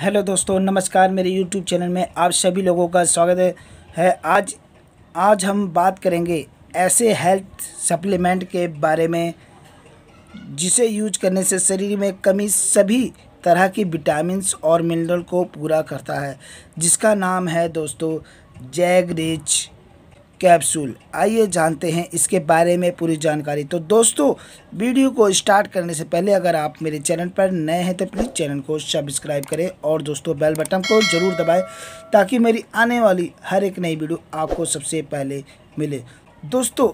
hello दोस्तों नमस्कार मेरे यूट्यूब चैनल में आप सभी लोगों का स्वागत है आज आज हम बात करेंगे ऐसे हेल्थ सप्लीमेंट के बारे में जिसे यूज करने से शरीर में कमी सभी तरह की विटामिन और मिनरल को पूरा करता है जिसका नाम है दोस्तों जैग रिच कैप्सूल आइए जानते हैं इसके बारे में पूरी जानकारी तो दोस्तों वीडियो को स्टार्ट करने से पहले अगर आप मेरे चैनल पर नए हैं तो प्लीज़ चैनल को सब्सक्राइब करें और दोस्तों बेल बटन को ज़रूर दबाएं ताकि मेरी आने वाली हर एक नई वीडियो आपको सबसे पहले मिले दोस्तों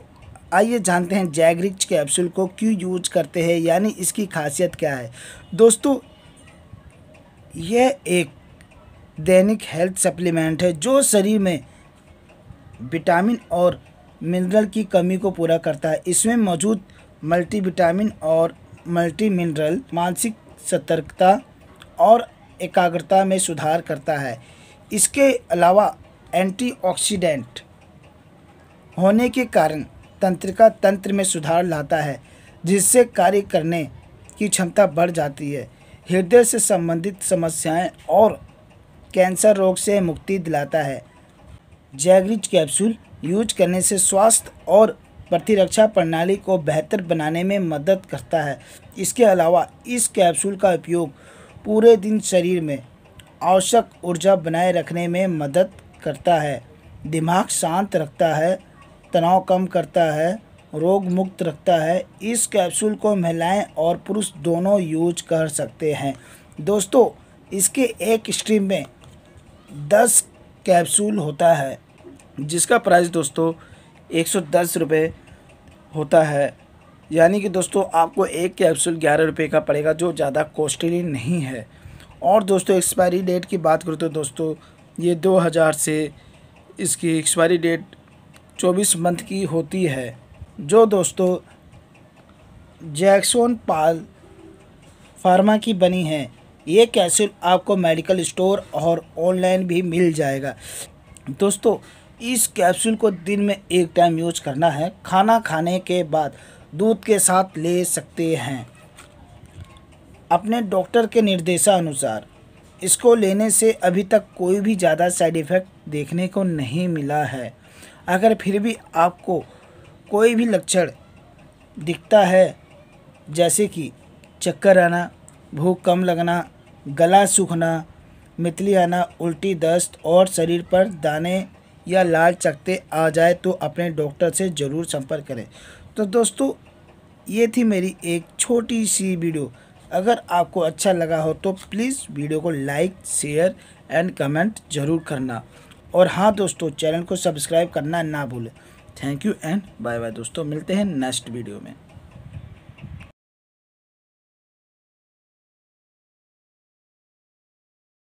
आइए जानते हैं जैगरिक्स कैप्सूल को क्यों यूज करते हैं यानी इसकी खासियत क्या है दोस्तों यह एक दैनिक हेल्थ सप्लीमेंट है जो शरीर में विटामिन और मिनरल की कमी को पूरा करता है इसमें मौजूद मल्टी विटामिन और मल्टी मिनरल मानसिक सतर्कता और एकाग्रता में सुधार करता है इसके अलावा एंटीऑक्सीडेंट होने के कारण तंत्रिका तंत्र में सुधार लाता है जिससे कार्य करने की क्षमता बढ़ जाती है हृदय से संबंधित समस्याएं और कैंसर रोग से मुक्ति दिलाता है जैगरिज कैप्सूल यूज करने से स्वास्थ्य और प्रतिरक्षा प्रणाली को बेहतर बनाने में मदद करता है इसके अलावा इस कैप्सूल का उपयोग पूरे दिन शरीर में आवश्यक ऊर्जा बनाए रखने में मदद करता है दिमाग शांत रखता है तनाव कम करता है रोग मुक्त रखता है इस कैप्सूल को महिलाएं और पुरुष दोनों यूज कर सकते हैं दोस्तों इसके एक स्ट्रीम में दस कैप्सूल होता है जिसका प्राइस दोस्तों एक सौ दस रुपये होता है यानी कि दोस्तों आपको एक कैप्सूल ग्यारह रुपये का पड़ेगा जो ज़्यादा कॉस्टली नहीं है और दोस्तों एक्सपायरी डेट की बात करूँ तो दोस्तों ये दो हज़ार से इसकी एक्सपायरी डेट चौबीस मंथ की होती है जो दोस्तों जैक्सोन पाल फार्मा की बनी है ये कैप्सूल आपको मेडिकल स्टोर और ऑनलाइन भी मिल जाएगा दोस्तों इस कैप्सूल को दिन में एक टाइम यूज करना है खाना खाने के बाद दूध के साथ ले सकते हैं अपने डॉक्टर के निर्देशानुसार इसको लेने से अभी तक कोई भी ज़्यादा साइड इफ़ेक्ट देखने को नहीं मिला है अगर फिर भी आपको कोई भी लक्षण दिखता है जैसे कि चक्कर आना भूख कम लगना गला सूखना मितली आना उल्टी दस्त और शरीर पर दाने या लाल चकते आ जाए तो अपने डॉक्टर से ज़रूर संपर्क करें तो दोस्तों ये थी मेरी एक छोटी सी वीडियो अगर आपको अच्छा लगा हो तो प्लीज़ वीडियो को लाइक शेयर एंड कमेंट ज़रूर करना और हाँ दोस्तों चैनल को सब्सक्राइब करना ना भूलें thank you and bye bye दोस्तों मिलते हैं नेक्स्ट वीडियो में